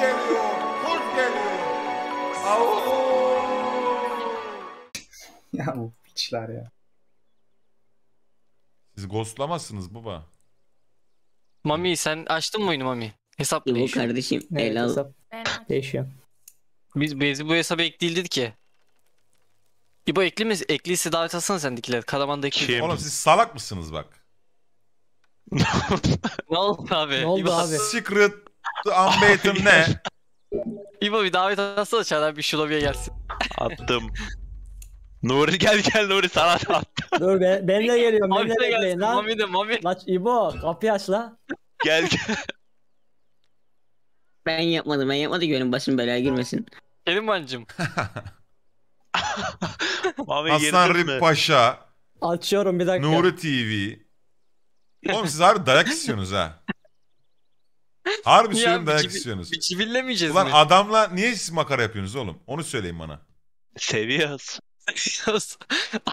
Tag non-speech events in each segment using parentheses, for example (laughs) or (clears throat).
geliyor, kurt geliyor. Avuuu. ya bu piçler ya. Siz ghostlamazsınız baba. Mami sen açtın mı oyunu Mami? Hesap Bu değişiyor. kardeşim Evet, el hesap Ben değişiyor. Biz, biz bu hesabı ekleyebildik ki. İbo ekli mi? Ekliyse davet atsana sendekiler. Karaman'da ekli. Kim? Şey, oğlum siz salak mısınız bak. (laughs) Ne oldu abi? Ne oldu İbo- abi? Secret Unbait'im ne? (laughs) İbo bir davet atsana çağlar bir şu lobiye gelsin. Attım. Nuri gel gel Nuri sana da attım. Dur ben, ben de geliyorum. Ben Mami de de bekleyin gelsin. lan. Mami de Mami. Lan İbo kapıyı aç la. Gel gel. Ben yapmadım. Ben yapmadım gönül başım belaya girmesin. Gelin bancım. (laughs) Mami Aslan Rip Paşa, Açıyorum bir dakika. Nuri TV. Oğlum siz harbi dayak istiyorsunuz ha. Harbi Ya söylüyorum bir dayak cibil- istiyorsunuz. Bir cibillemeyeceğiz Ulan mi? adamla niye siz makara yapıyorsunuz oğlum? Onu söyleyin bana. Seviyoruz. (laughs)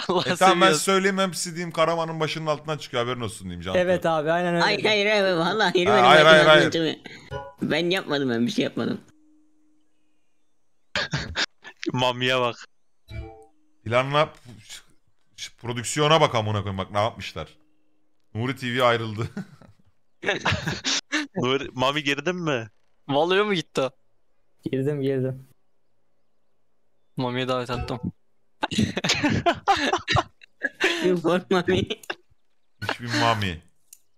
Allah E tamam ben seviyoruz. söyleyeyim hem diyeyim Karaman'ın başının altından çıkıyor haberin olsun diyeyim canım. Evet abi aynen öyle. Hayır hayır hayır vallahi benim Ha, hayır, hayır, hayır. Ben yapmadım ben bir şey yapmadım. (laughs) Mamiye bak. Planla prodüksiyona bak amına koyayım bak ne yapmışlar. Nuri TV ayrıldı. (laughs) Nur, Mami girdin mi? Valo'ya mı gitti? Girdim girdim. Mami'ye davet attım. Import (laughs) Mami. Hiçbir Mami.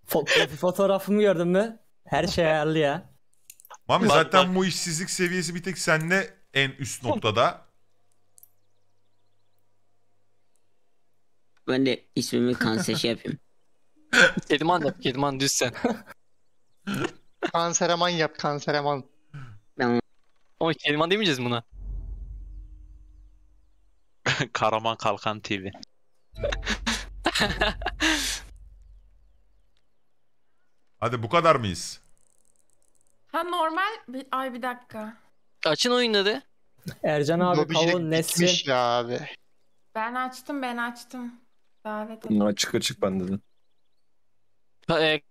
Fotoğrafı, fotoğrafımı gördün mü? Her şey ayarlı ya. Mami Bak, zaten bak. bu işsizlik seviyesi bir tek senle en üst noktada. Ben de ismimi kanser şey yapayım. Kediman yap, Kediman düz sen. (laughs) kansereman yap kansereman. Ama Keliman demeyeceğiz buna. (laughs) Karaman Kalkan TV. (laughs) Hadi bu kadar mıyız? Ha normal bir... Ay bir dakika. Açın oyunları. Ercan abi Lobicilik kavun Nesrin. ya abi. Ben açtım ben açtım. Davet Açık açık ben dedim. Ha, e,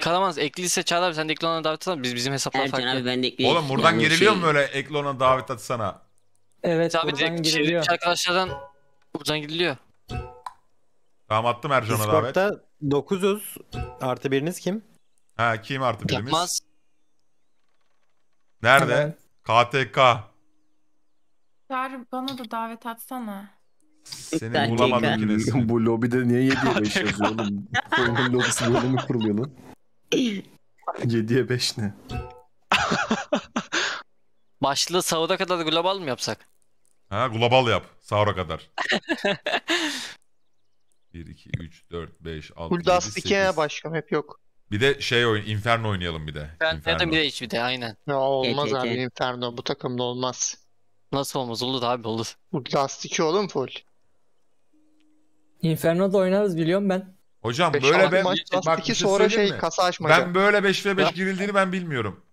Kalamaz ekliyse Çağlar abi sen de Eklon'a davet atsana. Biz bizim hesaplar Ercan farklı. abi ben de ekleyeyim. Oğlum buradan Yani geriliyor şey- mu öyle Eklon'a davet atsana? Evet abi buradan direkt şey, giriliyor. çevrimiçi arkadaşlardan buradan gidiliyor. Tamam attım Ercan'a davet. Discord'da 900 artı biriniz kim? Ha kim artı birimiz? Yapmaz. Nerede? KTK. Çağrı bana da davet atsana. Seni KTK. bulamadım ki Bu lobide niye 7 yazıyor oğlum? (laughs) Oyunun lobisi böyle mi kuruluyor lan? 7'ye (laughs) 5 ne? (laughs) Başlı sahura kadar global mı yapsak? Ha global yap. Sahura kadar. 1, 2, 3, 4, 5, 6, 7, Huldas 8. Dike'ye başka hep yok. Bir de şey oyun, Inferno oynayalım bir de. Ben Inferno. bir de hiç bir de aynen. Ya olmaz abi Inferno bu takımda olmaz. Nasıl olmaz olur abi olur. Huldas Dike oğlum full. Inferno'da oynarız biliyorum ben. Hocam beş böyle ben maç, bak bir şey sonra şey mi? kasa açmaca. Ben böyle 5 ve 5 girildiğini ben bilmiyorum.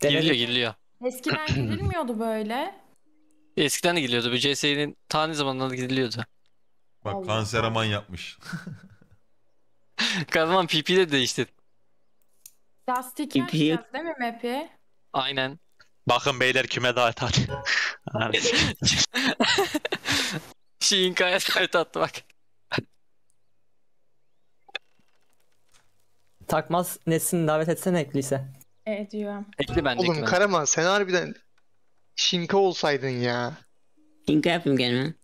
Giriliyor giriliyor. Eskiden (clears throat) girilmiyordu böyle. Eskiden de giriliyordu. Bu CS'nin tane zamanında giriliyordu. Bak Allah kanseraman Allah. yapmış. (laughs) Kahraman PP'yi de değişti Lastik değil mi map'i? Aynen. Bakın beyler kime daha atar. (laughs) (laughs) Şeyin kaya davet attı bak. takmaz nesini davet etsene ekliyse. Evet diyor. Ekli ben de Oğlum ekli ben. Karaman sen harbiden Şinka olsaydın ya. Şinka yapayım gelme.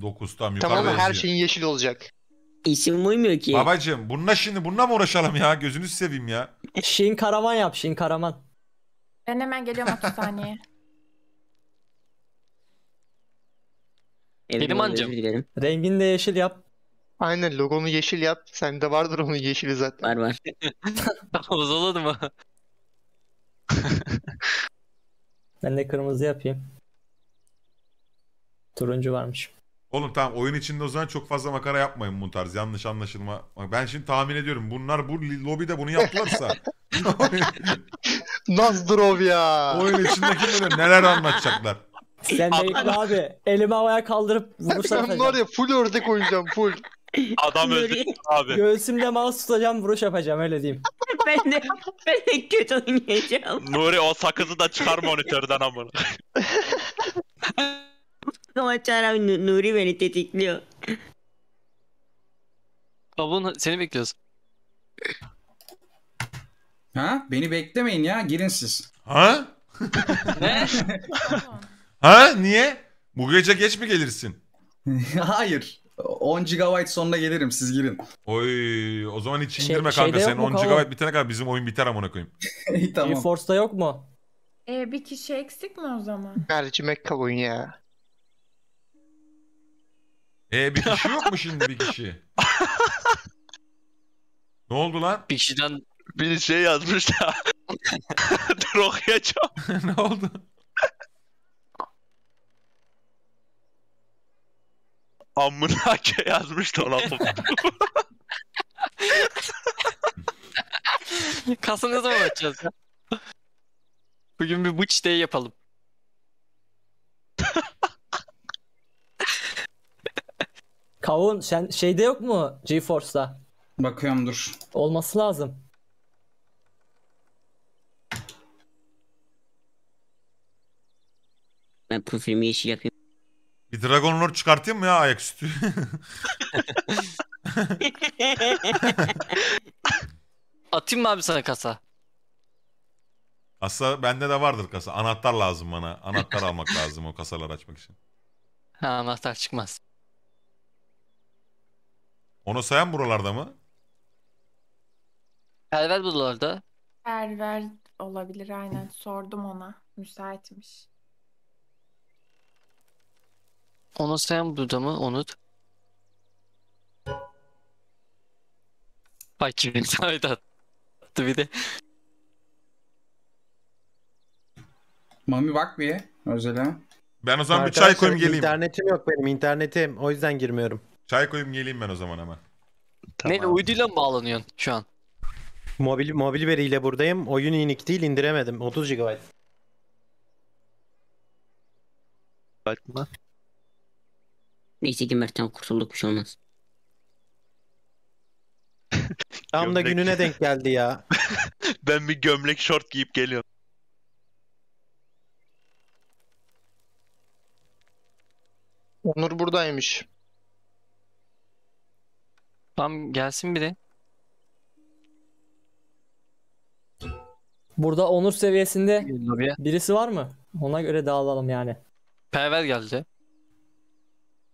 9 tam yukarıda Tamam her şeyin yeşil olacak. İsim uymuyor ki. Babacım bununla şimdi bununla mı uğraşalım ya? gözünü seveyim ya. Şin karaman yap Şin karaman. Ben hemen geliyorum 30 saniye. Evime Benim ancam. de yeşil yap. Aynen logonu yeşil yap. Sende vardır onun yeşili zaten. Var var. Havuz (laughs) olur mu? (laughs) ben de kırmızı yapayım. Turuncu varmış. Oğlum tamam oyun içinde o zaman çok fazla makara yapmayın bu tarz yanlış anlaşılma. Ben şimdi tahmin ediyorum bunlar bu lobide bunu yaptılarsa. (laughs) Nazdrov ya. Oyun içindeki neler anlatacaklar. Sen de abi elimi havaya kaldırıp vurursam. Ben var ya full ördek oynayacağım full. (laughs) Adam öldü abi. Göğsümde mouse tutacağım, vuruş yapacağım öyle diyeyim. (laughs) ben de ben de kötü oynayacağım. Nuri o sakızı da çıkar monitörden amına. (laughs) Ama Çağrı Nuri beni tetikliyor. Abun seni bekliyoruz. Ha? Beni beklemeyin ya. Girin siz. Ha? ne? ha? Niye? Bu gece geç mi gelirsin? Hayır. 10 GB sonuna gelirim siz girin. Oy o zaman hiç Şey- indirme kanka sen yok mu 10 GB bitene kadar bizim oyun biter amına koyayım. İyi tamam. GeForce'da yok mu? E, bir kişi eksik mi o zaman? Mercimek kavun ya. E bir kişi yok mu şimdi bir kişi? (laughs) ne oldu lan? Bir kişiden Bir şey yazmış da. (laughs) Dur (laughs) okuyacağım. ne oldu? Ammunake yazmış dolap. (laughs) Kasım ne zaman açacağız ya? Bugün bir bıç day yapalım. (laughs) Kavun sen şeyde yok mu GeForce'da? Bakıyorum dur. Olması lazım. Ben profilimi işi yapayım. Bir Dragon Lord çıkartayım mı ya ayak ayaküstü? (laughs) Atayım mı abi sana kasa? Kasa bende de vardır kasa. Anahtar lazım bana. Anahtar almak (laughs) lazım o kasaları açmak için. Ha, anahtar çıkmaz. Onu sayan buralarda mı? Perver buralarda. Perver olabilir aynen. Sordum ona. Müsaitmiş. Onu sen burada mu? unut. Hakimin (laughs) sayıda attı bir de. Mami bak bir özele. Ben o zaman bir çay koyayım geleyim. İnternetim yok benim internetim. O yüzden girmiyorum. Çay koyayım geleyim ben o zaman hemen. Tamam. Ne uyduyla mı bağlanıyorsun şu an? Mobil, mobil veriyle buradayım. Oyun inik değil indiremedim. 30 GB. Bakma. Neyse ki Mert'ten kurtulduk bir şey olmaz. (laughs) Tam da gününe denk geldi ya. (laughs) Ben bir gömlek şort giyip geliyorum. Onur buradaymış. Tam gelsin biri. Burada onur seviyesinde birisi var mı? Ona göre dağılalım yani. Pervel geldi.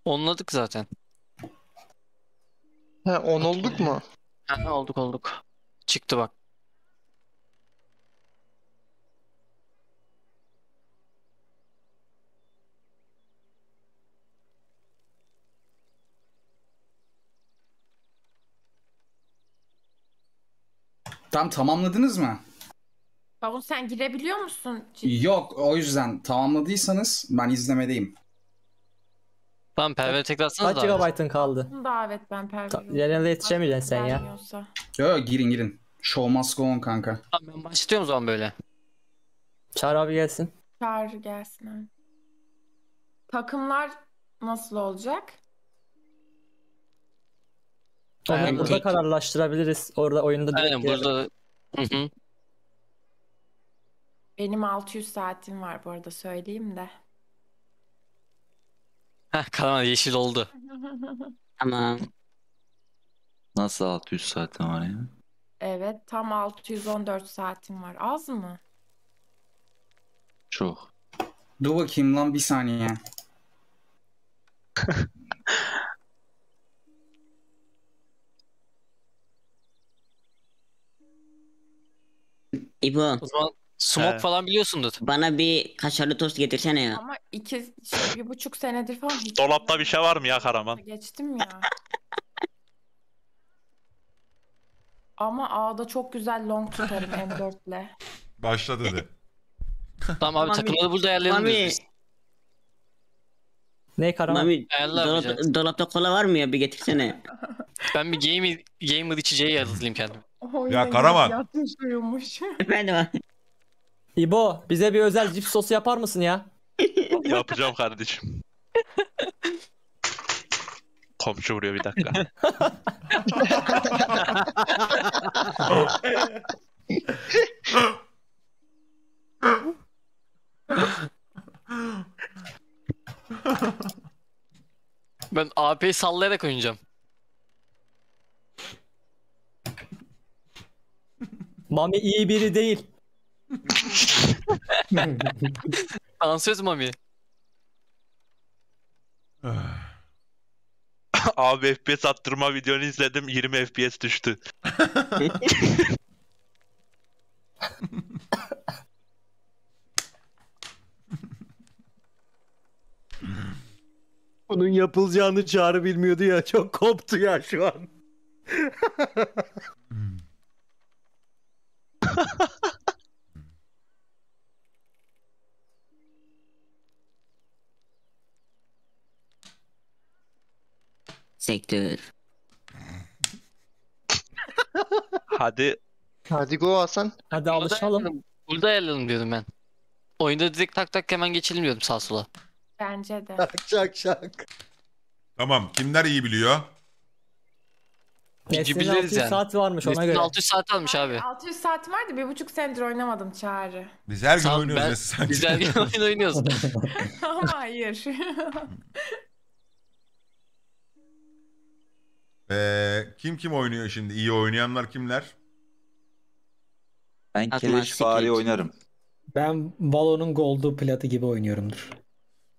Onladık zaten. He on olduk mu? Ha, olduk olduk. Çıktı bak. Tam tamamladınız mı? Bavun sen girebiliyor musun? Yok o yüzden tamamladıysanız ben izlemedeyim. Tamam pervere tek atsanız Kaç da. GB'ın kaldı? Davet ben pervere. Yerine yetişemeyeceksin sen ya. Yok girin girin. Show must go on kanka. Tamam ben başlıyorum zaman böyle. Çağrı abi gelsin. Çağrı gelsin abi. Takımlar nasıl olacak? Onu Aynen. burada kararlaştırabiliriz. Orada oyunda Aynen burada. Hı hı. Benim 600 saatim var bu arada söyleyeyim de. Heh (laughs) kalamadı yeşil oldu. Tamam. Nasıl 600 saatin var ya? Evet tam 614 saatim var. Az mı? Çok. Dur bakayım lan bir saniye. İbo. O zaman Smoke Evet. falan biliyorsundur. Bana bir kaşarlı tost getirsene ya. Ama iki, şey, bir buçuk senedir falan Dolapta bir şey var mı ya Karaman? geçtim ya. Ama A'da çok güzel long tutarım M4'le. 4 (laughs) Başladı de. (laughs) Tamam abi Mami, takımları burada ayarlayalım Mami, biz. Ne karar? Mami Ayarlar dolap- dolapta kola var mı ya bir getirsene. (laughs) Ben bir game gamer içeceği ayarlayayım kendime. O yüzden Karaman. Yatmış uyumuş. Efendim abi. İbo bize bir özel cips sosu yapar mısın ya? (laughs) Yapacağım kardeşim. Komşu vuruyor bir dakika. Ben AP'yi sallayarak oynayacağım. Mami iyi biri değil. (laughs) Dansöz mami. Ah. Abi FPS attırma videonu izledim 20 FPS düştü. (laughs) Bunun yapılacağını çağrı bilmiyordu ya çok koptu ya şu an. (laughs) sektör. Hadi. Hadi go Hasan. Hadi alışalım. Burada ayarlayalım diyordum ben. Oyunda direkt tak tak hemen geçelim diyordum sağ sola. Bence de. Şak şak. Tamam kimler iyi biliyor? Birinci Neslin biliriz 600 yani. saat varmış ona göre. 600 saat almış abi. 600 saatim vardı bir buçuk senedir oynamadım çağrı. Biz her gün Tamam, oynuyoruz ben- Biz her gün oyun oynuyoruz. (laughs) (laughs) Ama hayır. (laughs) Ee, kim kim oynuyor şimdi? İyi oynayanlar kimler? Ben Atman keleş Secret. oynarım. Ben Valo'nun Gold'u platı gibi oynuyorumdur.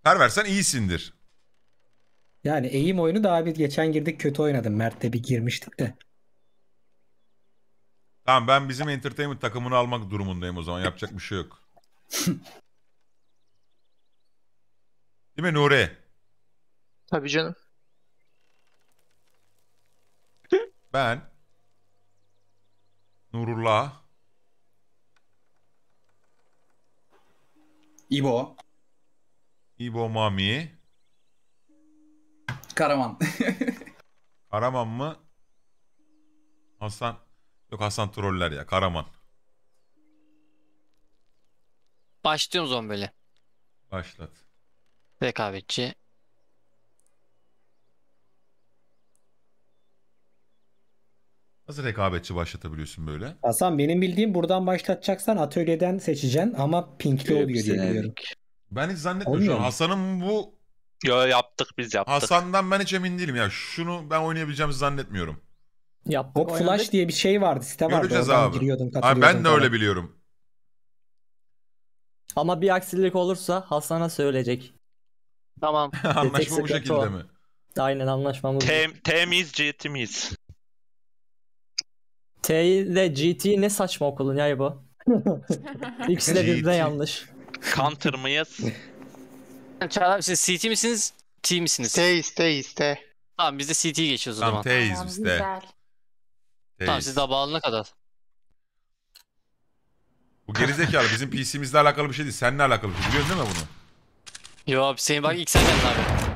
Perver sen iyisindir. Yani eğim oyunu daha bir geçen girdik kötü oynadım. Mert'te bir girmiştik de. Tamam ben bizim entertainment takımını almak durumundayım o zaman. Yapacak bir şey yok. (laughs) Değil mi Nure? Tabii canım. Ben Nurullah İbo İbo Mami Karaman (laughs) Karaman mı? Hasan Yok Hasan troller ya Karaman Başlıyorum zombiyle. Başlat. Rekabetçi Nasıl rekabetçi başlatabiliyorsun böyle? Hasan benim bildiğim buradan başlatacaksan atölyeden seçeceksin ama pinkli oluyor diye biliyorum. Ben hiç zannetmiyorum. Şu an Hasan'ın bu Yo yaptık biz yaptık. Hasan'dan ben hiç emin değilim ya. Şunu ben oynayabileceğimi zannetmiyorum. Ya pop Flash diye bir şey vardı site vardı. Göreceğiz Oradan abi. Giriyordun, Abi ben de falan. öyle biliyorum. Ama bir aksilik olursa Hasan'a söyleyecek. Tamam. (laughs) Anlaşma bu şekilde o. mi? Aynen anlaşmamız. Tem, temiz, cetimiz. T T'yle GT ne saçma okulun ya bu. (laughs) İkisi de birbirine yanlış. Counter mıyız? Çağlar abi siz CT misiniz? T misiniz? Teyiz teyiz T. Tamam biz de CT geçiyoruz o Tam zaman. teyiz biz de. Güzel. Tamam siz daha bağlı ne kadar. Bu gerizekalı bizim PC'mizle alakalı bir şey değil. Seninle alakalı bir şey. Biliyorsun değil mi bunu? Yo abi senin bak ilk sen geldin abi.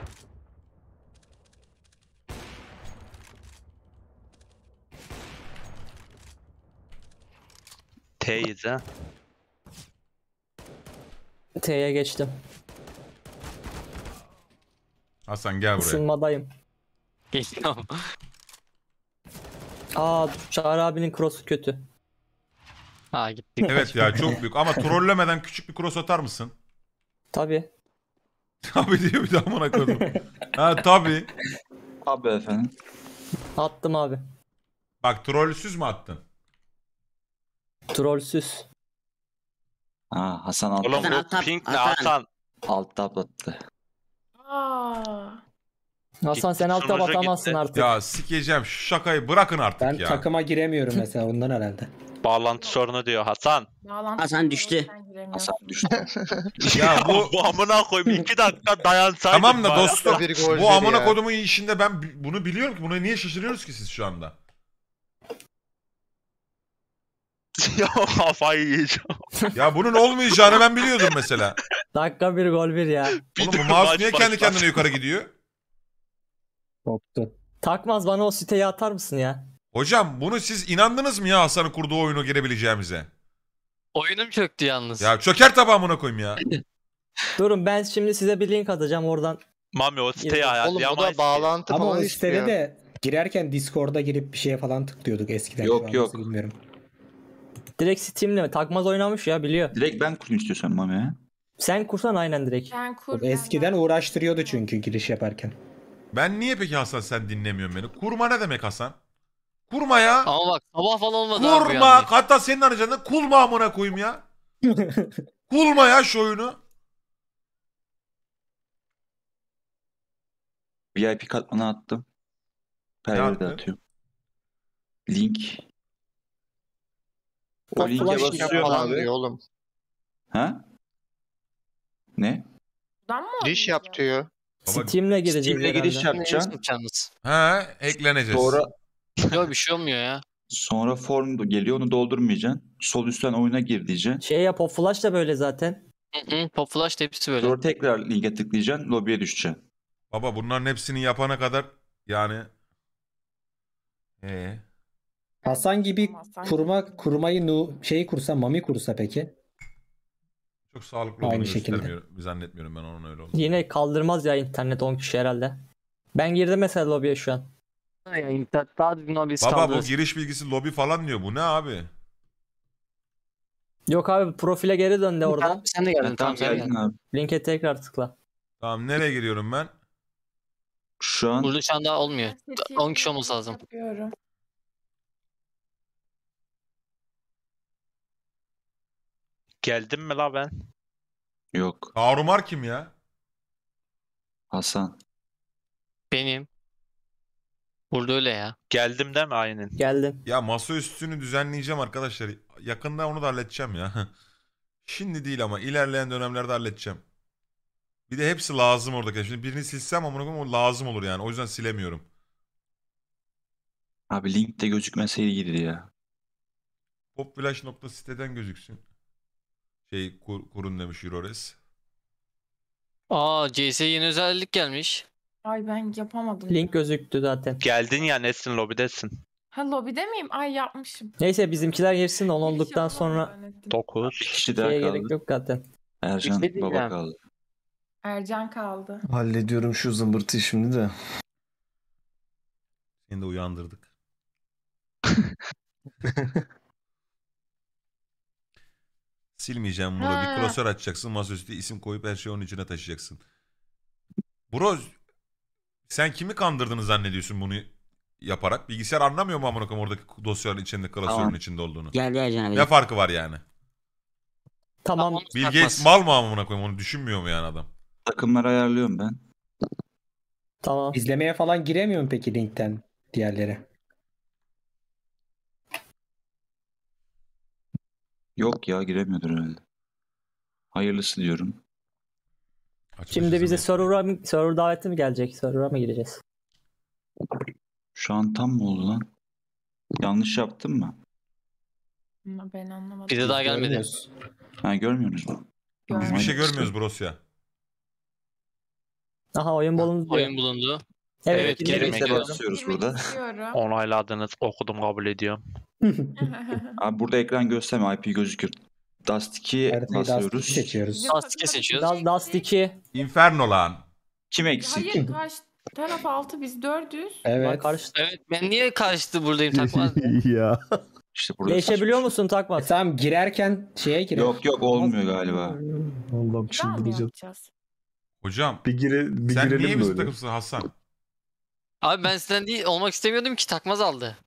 T'yiz ha. T'ye geçtim. Hasan gel buraya. Isınmadayım. Geçtim. Aa Çağrı abinin cross'u kötü. Ha gittik. Evet ya çok büyük ama trollemeden küçük bir cross atar mısın? Tabi. (laughs) Tabi diyor bir daha bana koydum. ha tabi. Abi efendim. Attım abi. Bak trollsüz mü attın? Trollsüz. Ha Hasan alt, Oğlum bu pink ne Hasan? alt tab attı. Hasan sen Gitti, atamazsın artık. Ya sikeceğim şu şakayı bırakın artık Ben ya. takıma giremiyorum mesela bundan herhalde. (laughs) Bağlantı sorunu diyor Hasan. Bağlantı Hasan düştü. Hasan düştü. (laughs) Ya bu bu amına koyayım 2 dakika dayansaydın. tamam da dostum. Bu dedi amına kodumun işinde ben bunu biliyorum ki buna niye şaşırıyoruz ki siz şu anda? ya (laughs) kafayı yiyeceğim. Ya bunun olmayacağını ben biliyordum mesela. Dakika bir gol bir ya. Bir Oğlum bu dur, niye baş, kendi baş. kendine yukarı gidiyor? Koptu. Takmaz bana o siteyi atar mısın ya? Hocam bunu siz inandınız mı ya Hasan'ın kurduğu oyunu girebileceğimize? Oyunum çöktü yalnız. Ya çöker tabağımına koyayım ya. (laughs) Durun ben şimdi size bir link atacağım oradan. Mami o siteyi Oğlum o da ayarlayamayız. bağlantı Ama falan o istiyor. de girerken Discord'a girip bir şeye falan tıklıyorduk eskiden. Yok, yok. Bilmiyorum direkt Steam'le takmaz oynamış ya biliyor. Direkt ben kurayım istiyorsan ama ya. Sen kursan aynen direkt. Ben kur. Eskiden uğraştırıyordu çünkü giriş yaparken. Ben niye peki Hasan sen dinlemiyorsun beni? Kurma ne demek Hasan? Kurma ya. Ama bak sabah falan olmadı abi Kurma. yani. Hatta senin aracında kulma amına koyayım ya. (laughs) kulma ya şu oyunu. VIP katmana attım. Perverde yaptın? atıyorum. Link. O linke basıyor abi. oğlum. Ha? Ne? Buradan mı Giriş yap oluyor? diyor. Steam'le gireceğiz Steam'le giriş yapacaksın. Ha ekleneceğiz. Sonra Yok bir şey olmuyor ya. sonra form geliyor onu doldurmayacaksın. Sol üstten oyuna gir diyeceksin. Şey yap o flash da böyle zaten. Hı hı, Pop Flash da hepsi böyle. Sonra tekrar linke tıklayacaksın. Lobiye düşeceksin. Baba bunların hepsini yapana kadar yani. Ee, Hasan gibi Hasan kurma kurmayı nu şeyi kursa mami kursa peki? Çok sağlıklı Aynı şekilde. göstermiyor- Zannetmiyorum ben onun öyle olduğunu. Yine kaldırmaz ya internet 10 kişi herhalde. Ben girdim mesela lobiye şu an. Ya internet daha düzgün abi Baba bu giriş bilgisi lobi falan diyor. Bu ne abi? Yok abi profile geri dön de oradan. Sen de geldin tamam sen de geldin. geldin abi. Linke tekrar tıkla. Tamam nereye giriyorum ben? Şu an Burada şu an daha olmuyor. 10 kişi olması lazım. Yapıyorum. Geldim mi la ben? Yok. Tarumar kim ya? Hasan. Benim. Burada öyle ya. Geldim deme aynen. Geldim. Ya masa üstünü düzenleyeceğim arkadaşlar. Yakında onu da halledeceğim ya. (laughs) Şimdi değil ama ilerleyen dönemlerde halledeceğim. Bir de hepsi lazım oradaki. Şimdi birini silsem ama koyayım o lazım olur yani. O yüzden silemiyorum. Abi link de gidiyor ya. Popflash.siteden gözüksün. Şey kur, kurun demiş Eurores. Aa CS'ye yeni özellik gelmiş. Ay ben yapamadım. Link gözüktü zaten. Geldin ya Nesin lobidesin. Ha lobide miyim? Ay yapmışım. Neyse bizimkiler girsin 10 şey olduktan sonra 9 kişi daha şeye gerek kaldı. yok zaten. Ercan Bir şey baba diyeceğim. kaldı. Ercan kaldı. Hallediyorum şu zımbırtıyı şimdi de. Seni de uyandırdık. (laughs) Silmeyeceğim bunu. Bir klasör açacaksın. Masaüstü isim koyup her şeyi onun içine taşıyacaksın. Bro sen kimi kandırdığını zannediyorsun bunu yaparak? Bilgisayar anlamıyor mu amına koyayım oradaki dosyanın içinde klasörün Tamam. içinde olduğunu? Gel vereceğim abi. Ne farkı var yani? Tamam. Bill mal mı amına koyayım onu düşünmüyor mu yani adam? Takımları ayarlıyorum ben. Tamam. İzlemeye falan giremiyorum peki linkten diğerlere? Yok ya giremiyordur herhalde. Hayırlısı diyorum. Açmışız Şimdi bize server'a mı- server daveti mi gelecek? Server'a mı gireceğiz? Şu an tam mı oldu lan? Yanlış yaptım mı? ben anlamadım. Bize daha gelmedi. Görmüyoruz. Ha görmüyorsunuz mu? Biz bir şey görmüyoruz Brosya. Aha oyun bulundu diyor. Oyun bulundu. Evet, evet, girmek girmek Basıyoruz burada. Onayladınız okudum kabul ediyorum. Abi burada ekran gösterme IP gözükür. Dust 2 Haritayı Dust 2 basıyoruz. seçiyoruz. Dust 2 seçiyoruz. Da- Dust 2. Inferno lan. Kim eksik? Hayır karşı taraf 6 biz 400. Evet. Evet. Karşı... Evet ben niye karşıtı buradayım takmaz? (laughs) ya. İşte burada Değişebiliyor saçma. Şey. musun E, takmaz? tamam girerken şeye girer. Yok yok olmuyor galiba. Allah'ım Daha mı Hocam Bir, gire, bir sen niye girelim bizim takımsın Hasan? Abi ben sizden değil olmak istemiyordum ki takmaz aldı.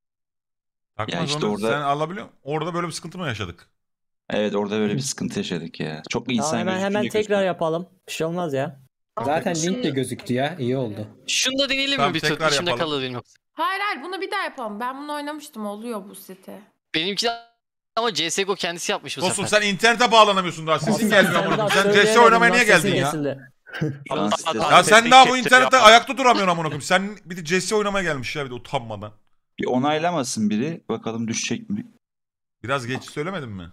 Takma ya işte orada... Sen alabiliyor musun? Orada böyle bir sıkıntı mı yaşadık? Evet orada böyle bir sıkıntı yaşadık ya. Çok insan Hemen, hemen tekrar gözüküyor. yapalım. Bir şey olmaz ya. Zaten link de gözüktü ya. İyi oldu. Şunu da deneyelim tamam, mi bir tur? İçinde yapalım. kalır yoksa. Hayır hayır bunu bir daha yapalım. Ben bunu oynamıştım. Oluyor bu site. Benimki de ama CSGO kendisi yapmış bu Dostum, sefer. sen internete bağlanamıyorsun daha. Sesin gelmiyor amına Sen CS oynamaya niye geldin ya? ya sen daha bu internette ayakta duramıyorsun amına koyayım. Sen bir de CS oynamaya gelmiş ya bir de utanmadan. Bir onaylamasın biri. Bakalım düşecek mi? Biraz geç söylemedin mi?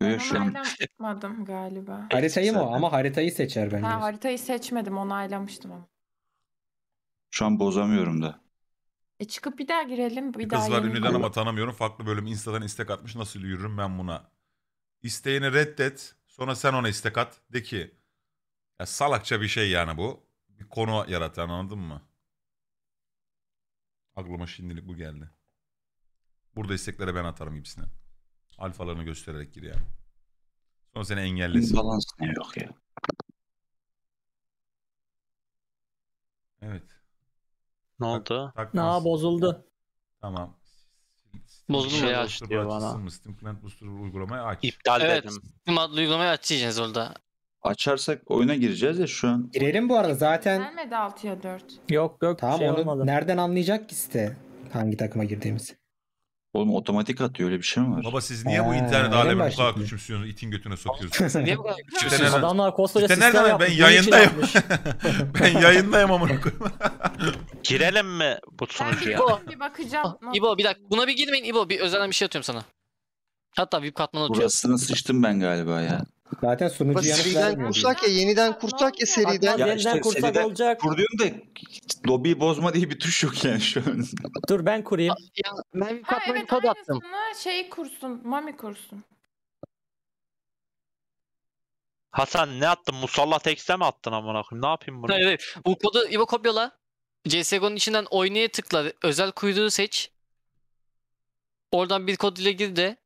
Ben onaylamadım galiba. (laughs) Haritayı mı Ama haritayı seçer bence. Ha, haritayı seçmedim onaylamıştım ama. Şu an bozamıyorum da. E çıkıp bir daha girelim. Bir, Bir daha Kız var ünlüden ama tanımıyorum. Farklı bölüm Instagram istek atmış. Nasıl yürürüm ben buna? İsteğini reddet. Sonra sen ona istek at. De ki ya salakça bir şey yani bu. Bir konu yaratan anladın mı? Aklıma şimdilik bu geldi. Burada isteklere ben atarım gibisine. Alfalarını göstererek gir yani. Sonra seni engellesin. Balans yok ya. Evet. Ne oldu? Tak, Na bozuldu. Tamam. Bozuldu şey ya aç diyor bana. Steam Client Booster uygulamayı aç. İptal evet, dedim. Steam adlı uygulamayı açacaksınız orada. Açarsak oyuna gireceğiz ya şu an. Girelim bu arada zaten. Gelmedi ya 4. Yok yok Tamam şey onu olmadı. nereden anlayacak ki site hangi takıma girdiğimizi? Oğlum otomatik atıyor öyle bir şey mi var? Baba siz niye bu internet öyle mi alemi bu kadar küçümsüyorsunuz? itin götüne sokuyorsunuz. (laughs) Niye bu kadar küçük? Adamlar koskoca Sen sistem yapmış. ben bunun yayındayım. (laughs) ben yayındayım amına (laughs) Girelim mi bu Ben bir, bir bakacağım. Ah, İbo bir dakika buna bir girmeyin İbo bir özel bir şey atıyorum sana. Hatta VIP katmanı atıyorum. Burasını sıçtım ben galiba ya. Zaten sunucu yanıt vermiyor. kursak ya yeniden kursak ya seriden. Ya, ya işte kursak seriden olacak. Kur diyorum da lobi bozma diye bir tuş yok yani şu an. Dur ben kurayım. Ya, Mavi Fatma'yı evet, kod attım. Şey kursun. Mami kursun. Hasan ne attın? Musalla tekste mi attın amına koyayım? Ne yapayım bunu? Evet, Bu kodu İbo kopyala. CSGO'nun içinden oynaya tıkla. Özel kuyruğu seç. Oradan bir kod ile gir de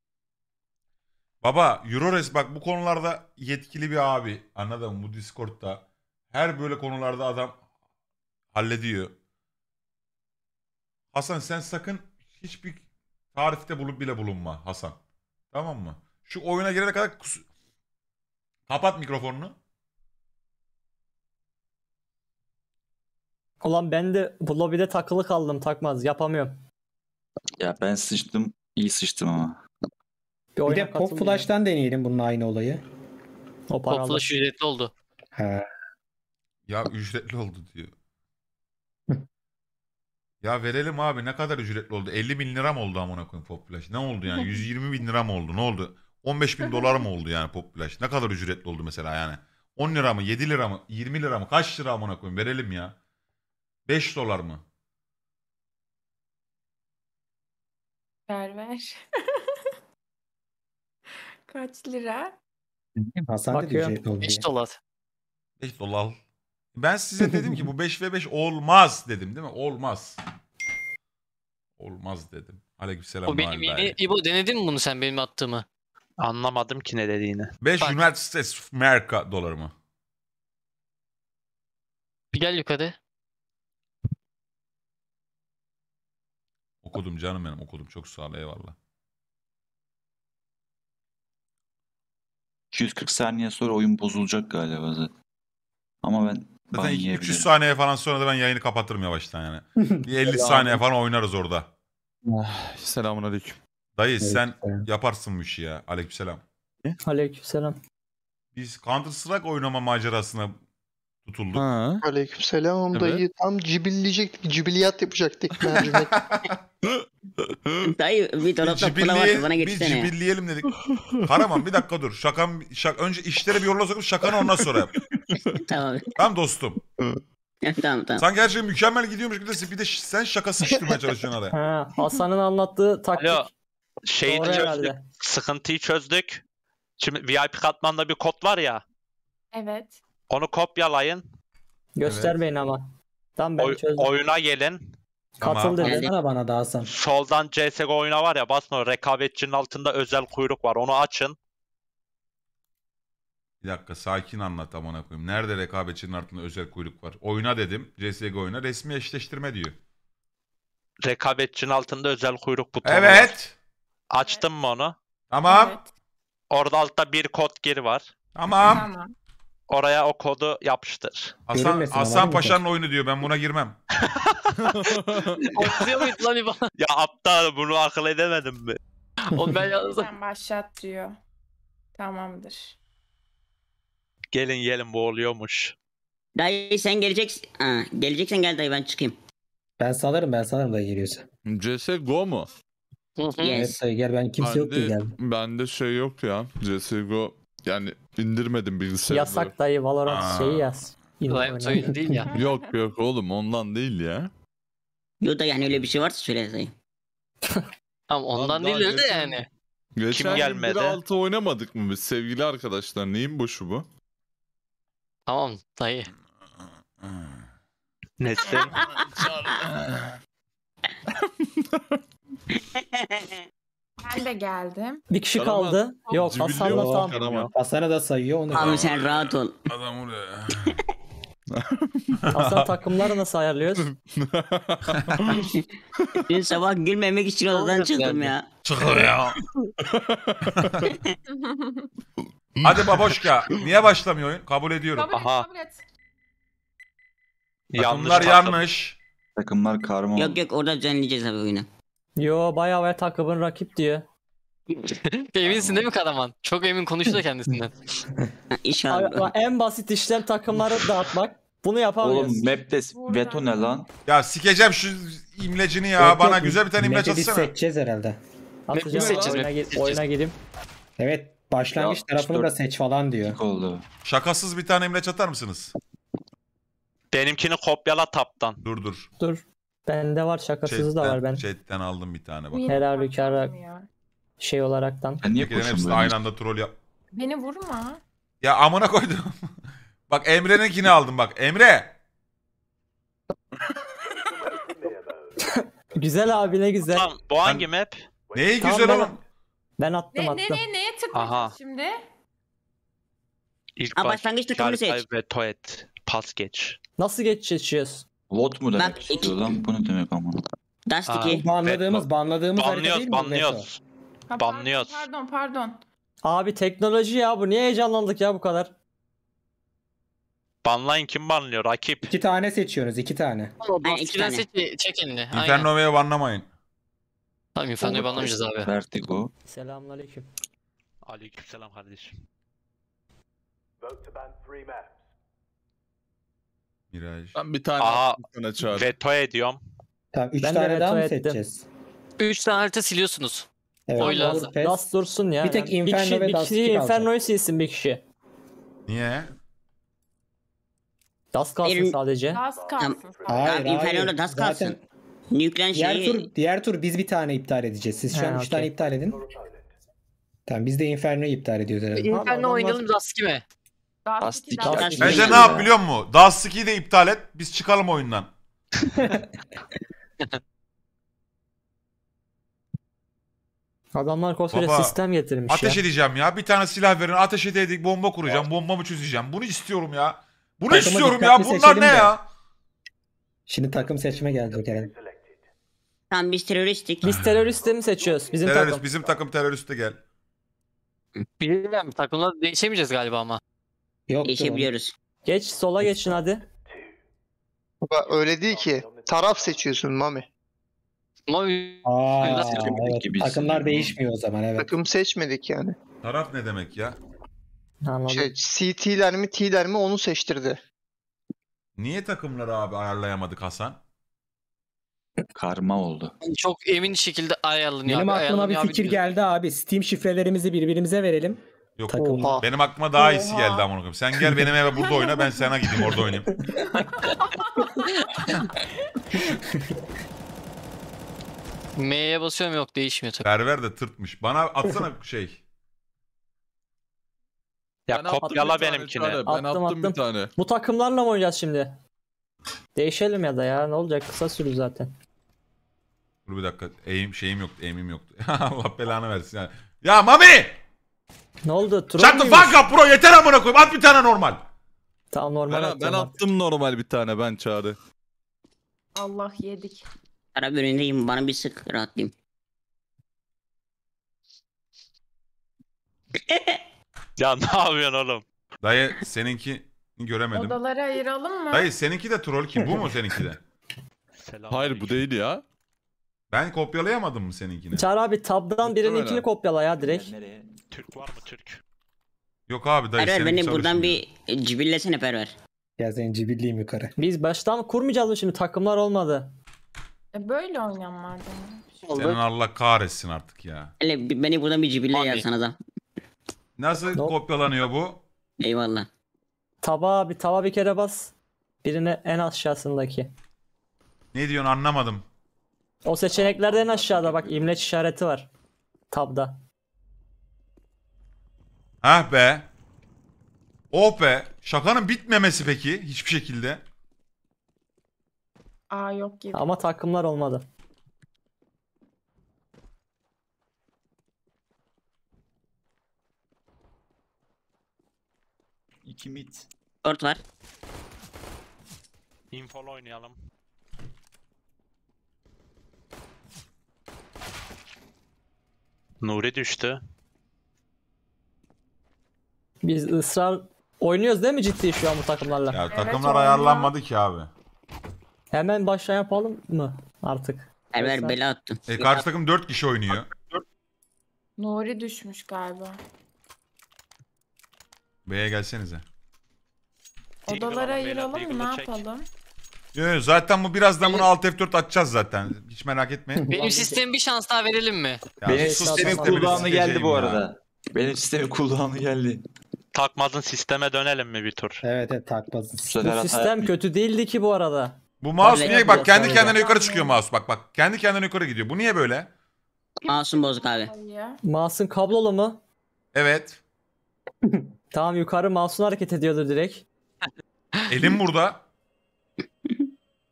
Baba Eurores bak bu konularda yetkili bir abi. Anladın mı? Bu Discord'da her böyle konularda adam hallediyor. Hasan sen sakın hiçbir tarifte bulup bile bulunma Hasan. Tamam mı? Şu oyuna girene kadar kus- kapat mikrofonunu. Ulan ben de bu lobide takılı kaldım takmaz yapamıyorum. Ya ben sıçtım. iyi sıçtım ama. Bir, bir de Pop Flash'tan deneyelim bunun aynı olayı. O Pop Flash ücretli oldu. He. Ya ücretli oldu diyor. ya verelim abi ne kadar ücretli oldu? 50 bin lira mı oldu amına koyayım Pop Flash? Ne oldu yani? 120 (laughs) bin lira mı oldu? Ne oldu? 15 bin dolar mı oldu yani Pop Flash? Ne kadar ücretli oldu mesela yani? 10 lira mı? 7 lira mı? 20 lira mı? Kaç lira amına koyayım? Verelim ya. 5 dolar mı? Ver ver. (laughs) Kaç lira? Bilmiyorum, Hasan da Bakıyorum. diyecek oldu. 5 dolar. 5 dolar. Ben size dedim ki bu 5 (laughs) ve 5 olmaz dedim değil mi? Olmaz. Olmaz dedim. Aleykümselam. O benim yeni İbo denedin mi bunu sen benim attığımı? Anlamadım ki ne dediğini. 5 Bak. United States of America doları mı? Bir gel yukarı. Okudum canım benim okudum. Çok sağ ol eyvallah. 240 saniye sonra oyun bozulacak galiba zaten. Ama ben Zaten 300 saniye falan sonra da ben yayını kapatırım yavaştan yani. Bir 50 (laughs) saniye falan oynarız orada. Ah, Selamun aleyküm. Dayı sen yaparsın bu işi ya. Aleykümselam. Aleykümselam. Biz Counter Strike oynama macerasına tutulduk. Ha. Aleykümselam Evet. dayı. Tam cibilleyecektik. cibiliyat yapacaktık. (laughs) Dayı bir (laughs) dolapta kola varsa bana getirsene. Bir cibilliyelim dedik. Karaman bir dakika dur. Şakan, şak, önce işlere bir yola sokup şakanı ondan sonra yap. (laughs) tamam. Tamam dostum. (laughs) tamam tamam. sen gerçekten mükemmel gidiyormuş gibi desin bir de sen şaka sıçtırmaya çalışıyorsun araya. Ha, Hasan'ın anlattığı taktik. Alo, şeyi Doğru çözdük. Herhalde. Sıkıntıyı çözdük. Şimdi VIP katmanda bir kod var ya. Evet. Onu kopyalayın. Göstermeyin evet. ama. Tam ben Oy, çözdüm. Oyuna gelin. Katıl dedin yani, bana da Hasan. Soldan CSGO oyuna var ya basın o rekabetçinin altında özel kuyruk var. Onu açın. Bir dakika sakin anlat amına koyayım. Nerede rekabetçinin altında özel kuyruk var? Oyuna dedim. CSGO oyuna resmi eşleştirme diyor. Rekabetçinin altında özel kuyruk butonu Evet. Var. Açtım mı onu? Tamam. Evet. Orada altta bir kod geri var. Tamam. tamam. Oraya o kodu yapıştır. Hasan, Görünmesin Hasan Paşa'nın oyunu diyor ben buna girmem. (laughs) Okuyor muydu lan İvan? (laughs) Ya aptal bunu akıl edemedim mi? (laughs) Oğlum ben yazdım. Sen başlat diyor. Tamamdır. Gelin gelin bu oluyormuş. Dayı sen geleceksin. Ha, geleceksen gel dayı ben çıkayım. Ben salarım ben salarım dayı geliyorsa. CSGO mu? Yes. Evet dayı gel ben kimse yok diye Bende, geldim. bende şey yok ya. CSGO yani indirmedim bilgisayarı. Yasak dayı Valorant Aa. şeyi yaz. Riot değil ya. (laughs) yok yok oğlum ondan değil ya. Yo da yani öyle bir şey varsa söyle dayı. (laughs) Tamam ondan değil de yani. Geçen Kim gelmedi? altı oynamadık mı biz sevgili arkadaşlar? Neyin boşu bu? Tamam dayı. Nesin? (laughs) Ben de geldim. Bir kişi Karaman- kaldı. Yok Zübüllü Hasan'la tam. Hasan'a da sayıyor onu. Abi sen rahat ol. (laughs) Adam oraya. (laughs) Hasan takımları nasıl ayarlıyoruz? (laughs) Dün sabah gülmemek için odadan çıktım ya. Çıkıyor ya. Hadi baboşka. Niye başlamıyor oyun? Kabul ediyorum. Kabul Aha. kabul et. Takımlar yanlış. Takımlar karma Yok yok orada düzenleyeceğiz abi oyunu. Yo bayağı ve takımın rakip diye. (laughs) Eminsin değil mi kadaman Çok emin konuştu da kendisinden. (laughs) İnşallah. en basit işlem takımları dağıtmak. Bunu yapamayız. Oğlum map'te veto ne lan? Ya sikeceğim şu imlecini ya. Evet, Bana güzel bir tane imleç atsana. Map'i seçeceğiz herhalde. Map'i seçeceğiz. Oyuna, map oyuna gideyim. Evet. Başlangıç ya, tarafını da seç falan diyor. Oldu. Şakasız bir tane imleç atar mısınız? Benimkini kopyala taptan. Dur dur. Dur. Bende var şakasızı chatten, da var ben. Chatten aldım bir tane bak. Her halükarda şey olaraktan. Ben niye hepsi aynı anda troll yap. Beni vurma. Ya amına koydum. (laughs) bak Emre'ninkini aldım bak. Emre. (laughs) güzel abi ne güzel. Tamam bu hangi map? Neyi tamam, güzel ben... oğlum? Ben attım ne, attım. Nereye neye tıklıyorsun şimdi? İlk Aa, baş, başlangıç takımını seç. ve Toet. Pas geç. Nasıl geç seçiyoruz? Vot mu demek Bak, istiyor iki- lan? Bu ne demek ama? Aa, Dustiki. Banladığımız, banladığımız harita değil Banlıyoruz mi? Beto? banlıyoruz. pardon, Banlıyoruz. Pardon pardon. Abi teknoloji ya bu. Niye heyecanlandık ya bu kadar? Banlayın kim banlıyor? Rakip. İki tane seçiyoruz, iki tane. Aynen, iki tane. seç çekildi. Aynen. Inferno'ya banlamayın. Tamam Inferno'yu banlamayacağız abi. Vertigo. Selamünaleyküm. Aleykümselam kardeşim. Vote to ban three maps. Miraj. Ben bir tane Aa, sana çağır. Veto ediyorum. Tamam 3 Ben de tane daha mı veto ettim. seçeceğiz? 3 tane harita siliyorsunuz. Evet. Oyla. Last dursun ya. Bir tek Inferno kişi, ve bir Dust kişi kalacak. Inferno'yu silsin bir kişi. Niye? Dust kalsın Benim- sadece. Az kalsın. Hayır, Tamam, hayır. Inferno'da das kalsın. Zaten Nükleer diğer tur, diğer tur biz bir tane iptal edeceğiz. Siz şu He, an 3 okey. tane iptal edin. Tamam biz de Inferno'yu iptal ediyoruz herhalde. İnternet oynayalım Dust kime? Dastiki, Bence ne yap biliyor musun? Dastiki'yi de iptal et. Biz çıkalım oyundan. (laughs) Adamlar koskoca Baba, sistem getirmiş Ateş ya. edeceğim ya. Bir tane silah verin. Ateş edeydik bomba kuracağım. Bombamı çözeceğim. Bunu istiyorum ya. Bunu Takımı istiyorum ya. Bunlar ne de. ya? Şimdi takım seçme geldi. herhalde. Tamam biz teröristik, Biz teröristi mi seçiyoruz? Bizim Terörist, takım. Bizim takım teröristi gel. Bilmem, takımlar değişemeyeceğiz galiba ama. Yok. Geçebiliyoruz. Geç sola geçin hadi. Bak, öyle değil ki. Taraf seçiyorsun Mami. Mami Aa, evet. takımlar değişmiyor o zaman evet. Takım seçmedik yani. Taraf ne demek ya? Anladım. Şey, CT'ler mi T'ler mi onu seçtirdi. Niye takımları abi ayarlayamadık Hasan? Karma oldu. Çok emin şekilde ayarlanıyor. Benim abi, aklıma bir ayarlanıyor abi fikir geldi abi. Steam şifrelerimizi birbirimize verelim. Yok. Takım. Oha. Benim aklıma daha iyisi Oha. geldi amına koyayım. Sen gel benim eve burada oyna ben sana gideyim orada oynayayım. (laughs) M'ye basıyorum yok değişmiyor tabii. Berber de tırtmış. Bana atsana şey. Ya ben kopyala benimkini. ben attım, attım, attım bir tane. Bu takımlarla mı oynayacağız şimdi? Değişelim ya da ya ne olacak kısa sürü zaten. Dur bir dakika. Eğim şeyim yoktu. Eğimim yoktu. (laughs) Allah belanı versin. Yani. Ya Mami! Ne oldu? Troll Shut the fuck up bro yeter amına koyayım at bir tane normal. Tamam normal Ben, ben atacağım. attım normal bir tane ben çağrı. Allah yedik. Arap önündeyim bana bir sık rahatlayayım. (laughs) Ya ne yapıyorsun oğlum? Dayı seninki göremedim. Odaları ayıralım mı? Dayı seninki de troll ki bu mu (laughs) seninki de? Selam. Hayır bu değil ya. Ben kopyalayamadım mı seninkini? Çağır abi tabdan birinin birininkini kopyala ya direkt. Nereye? Türk var mı Türk? Yok abi dayı Perver beni buradan bir cibillesene Perver. Ya senin cibilliyim yukarı. Biz baştan kurmayacağız mı şimdi takımlar olmadı. E böyle oynayanlardan. Senin Allah kahretsin artık ya. Hele Beni buradan bir cibille Abi. yapsana da. Nasıl Yok. kopyalanıyor bu? Eyvallah. Tabağa bir tava bir kere bas. Birine en aşağısındaki. Ne diyorsun anlamadım. O seçeneklerde en aşağıda bak imleç işareti var. Tabda. Ah be. Oh be. Şakanın bitmemesi peki hiçbir şekilde. Aa yok gibi. Ama takımlar olmadı. İki mit. Dört var. Infol oynayalım. Nuri düştü. Biz ısrar oynuyoruz değil mi ciddi şu an bu takımlarla? Ya takımlar oyna. ayarlanmadı ki abi. Hemen başla yapalım mı artık? Emre bela attın. E, karşı takım 4 kişi oynuyor. Nuri düşmüş galiba. B'ye gelsenize. Odalara ayıralım mı ne yapalım? Yo, yo, zaten bu birazdan bunu alt F4 atacağız zaten. Hiç merak etmeyin. Benim sistemi bir şans daha verelim mi? Ya, Benim sistemin cooldown'u geldi bu arada. Benim sistemi (laughs) kullanımı geldi. Takmazın sisteme dönelim mi bir tur? Evet evet takmazsın. Bu sistem kötü değildi ki bu arada. Bu mouse Böyle niye bak kendi sonra. kendine yukarı çıkıyor mouse bak bak kendi kendine yukarı gidiyor. Bu niye böyle? Masum bozuk abi. Ya. Mouse'un kablolu mu? Evet. (laughs) Tamam yukarı mouse'un hareket ediyordu direkt. Elim burada.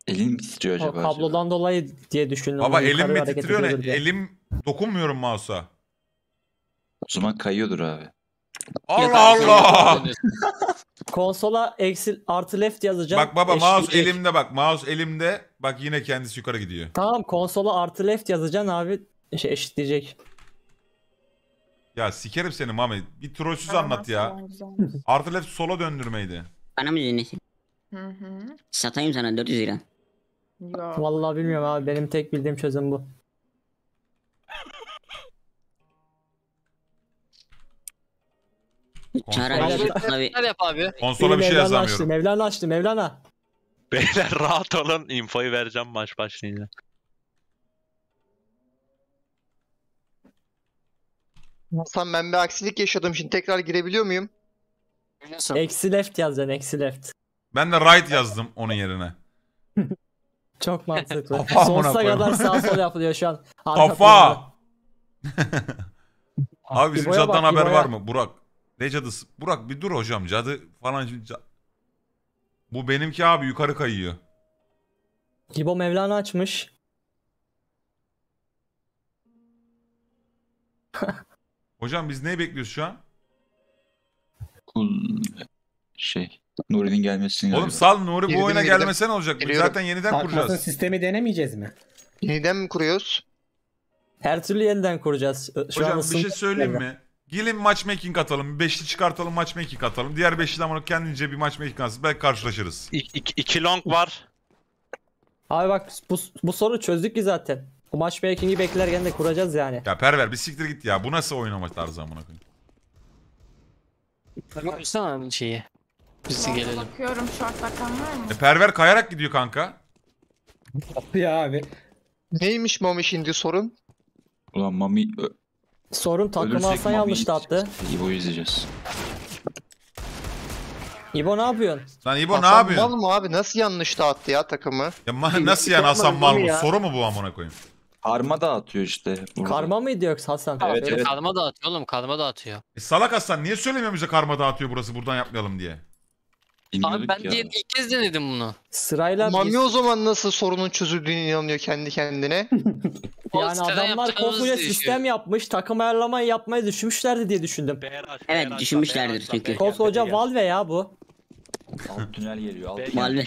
Elim mi titriyor O acaba? kablodan dolayı diye düşündüm. Baba elim mi titriyor ne? diye. Elim dokunmuyorum mouse'a. O zaman kayıyordur abi. Allah Allah. (laughs) Konsola eksi artı left yazacağım. Bak baba mouse eşleyecek. elimde bak. Mouse elimde. Bak yine kendisi yukarı gidiyor. Tamam konsola artı left yazacaksın abi. Şey eşitleyecek. Ya sikerim seni Mami. Bir trollsüz anlat ya. (laughs) Artı left sola döndürmeydi. Bana mı dinlesin? Hı hı. Satayım sana 400 lira. Ya. Vallahi bilmiyorum abi. Benim tek bildiğim çözüm bu. Konsola bir, abi? konsola bir şey Mevlana açtı, Mevlana açtı, Mevlana. Beyler rahat olun. Infoyu vereceğim maç başlayınca. Hasan ben bir aksilik yaşadım şimdi tekrar girebiliyor muyum? Biliyorsun. Eksi left yazacaksın, eksi left. Ben de right yazdım onun yerine. (laughs) Çok mantıklı. Kafa Sonsuza kadar sağ sol yapılıyor şu an. (laughs) Arka Kafa! (laughs) Abi bizim İbo'ya haber var mı? Burak. Ne cadısı? Burak bir dur hocam cadı falan. Bu benimki abi yukarı kayıyor. Gibo Mevlana açmış. (laughs) Hocam biz ne bekliyoruz şu an? Kul- Şey. Nuri'nin gelmesini Oğlum sal Nuri bu Girdim, oyuna girdim. gelmesen olacak. Biz zaten yeniden Takmasın kuracağız. sistemi denemeyeceğiz mi? Yeniden mi kuruyoruz? Her türlü yeniden kuracağız. Şu an Hocam bir şey söyleyeyim mi? Gelin matchmaking atalım. Bir beşli çıkartalım matchmaking atalım. Diğer beşli de kendince bir matchmaking atsın. Belki karşılaşırız. İk, ik, iki long var. Abi bak bu, bu soru çözdük ki zaten. Bu matchmaking'i beklerken de kuracağız yani. Ya perver bir siktir git ya. Bu nasıl oynama tarzı amına koyayım. Baksana şeyi. Biz gelelim. Bakıyorum short bakan var mı? E, perver kayarak gidiyor kanka. (laughs) ya abi. Neymiş Mami şimdi sorun? Ulan Mami Sorun takımı alsan yanlış attı. İbo izleyeceğiz. İbo ne yapıyorsun? Lan İbo ne Hasan yapıyorsun? mı abi nasıl yanlış attı ya takımı? Ya ma- nasıl yani Hasan Malmo? Soru mu bu amına koyayım? Karma da atıyor işte. Burada. Karma mıydı yoksa Hasan? Evet, evet. Karma dağıtıyor oğlum karma dağıtıyor. E, salak Hasan niye söylemiyor bize karma da atıyor burası buradan yapmayalım diye? Bilmiyorduk Abi ben ya. diğer ilk kez denedim bunu. Sırayla Mami biz... o zaman nasıl sorunun çözüldüğünü inanıyor kendi kendine. (laughs) yani adamlar koskoca sistem yapmış, takım ayarlamayı yapmayı düşünmüşlerdi diye düşündüm. BRH, evet BRH, düşünmüşlerdir BRH, çünkü. Koskoca Valve ya bu. Alt tünel geliyor. Alt Valve.